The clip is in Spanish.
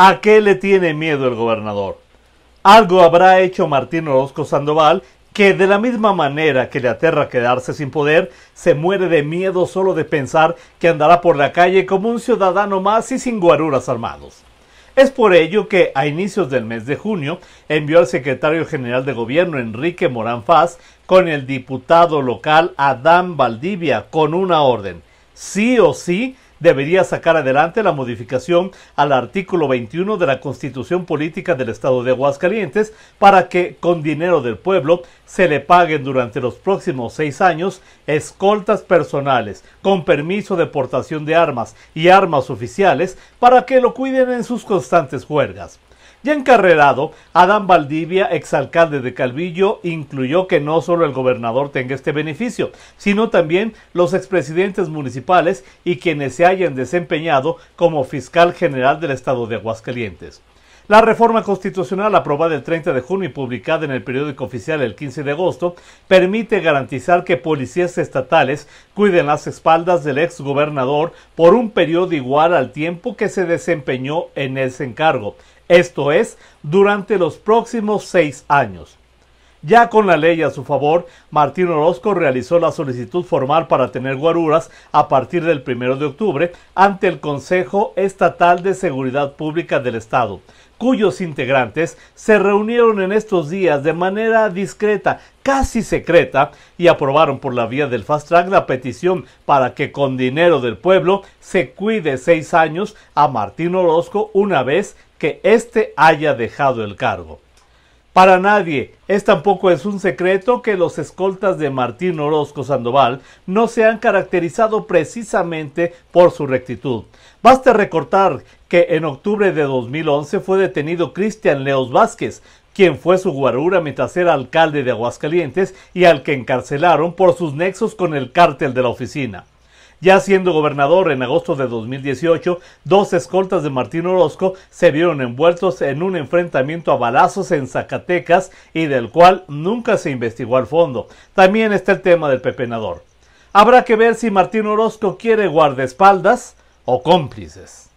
¿A qué le tiene miedo el gobernador? Algo habrá hecho Martín Orozco Sandoval que de la misma manera que le aterra quedarse sin poder, se muere de miedo solo de pensar que andará por la calle como un ciudadano más y sin guaruras armados. Es por ello que a inicios del mes de junio envió al secretario general de gobierno Enrique Morán Faz con el diputado local Adán Valdivia con una orden. Sí o sí debería sacar adelante la modificación al artículo 21 de la Constitución Política del Estado de Aguascalientes para que, con dinero del pueblo, se le paguen durante los próximos seis años escoltas personales con permiso de portación de armas y armas oficiales para que lo cuiden en sus constantes juergas. Ya encarrerado, Adán Valdivia, exalcalde de Calvillo, incluyó que no solo el gobernador tenga este beneficio, sino también los expresidentes municipales y quienes se hayan desempeñado como fiscal general del estado de Aguascalientes. La reforma constitucional aprobada el 30 de junio y publicada en el periódico oficial el 15 de agosto permite garantizar que policías estatales cuiden las espaldas del ex gobernador por un periodo igual al tiempo que se desempeñó en ese encargo, esto es, durante los próximos seis años. Ya con la ley a su favor, Martín Orozco realizó la solicitud formal para tener guaruras a partir del 1 de octubre ante el Consejo Estatal de Seguridad Pública del Estado, cuyos integrantes se reunieron en estos días de manera discreta, casi secreta, y aprobaron por la vía del fast track la petición para que con dinero del pueblo se cuide seis años a Martín Orozco una vez que éste haya dejado el cargo. Para nadie es tampoco es un secreto que los escoltas de Martín Orozco Sandoval no se han caracterizado precisamente por su rectitud. Basta recortar que en octubre de 2011 fue detenido Cristian Leos Vázquez, quien fue su guarura mientras era alcalde de Aguascalientes y al que encarcelaron por sus nexos con el cártel de la oficina. Ya siendo gobernador en agosto de 2018, dos escoltas de Martín Orozco se vieron envueltos en un enfrentamiento a balazos en Zacatecas y del cual nunca se investigó al fondo. También está el tema del pepenador. Habrá que ver si Martín Orozco quiere guardaespaldas o cómplices.